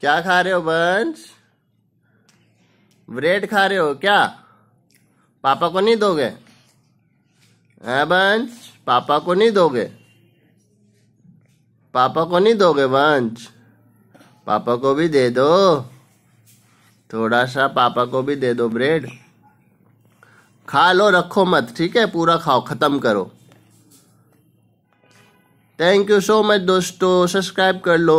क्या खा रहे हो बंश ब्रेड खा रहे हो क्या पापा को नहीं दोगे है हाँ बंश पापा को नहीं दोगे पापा को नहीं दोगे बंश पापा को भी दे दो थोड़ा सा पापा को भी दे दो ब्रेड खा लो रखो मत ठीक है पूरा खाओ ख़त्म करो थैंक यू सो मच दोस्तों सब्सक्राइब कर लो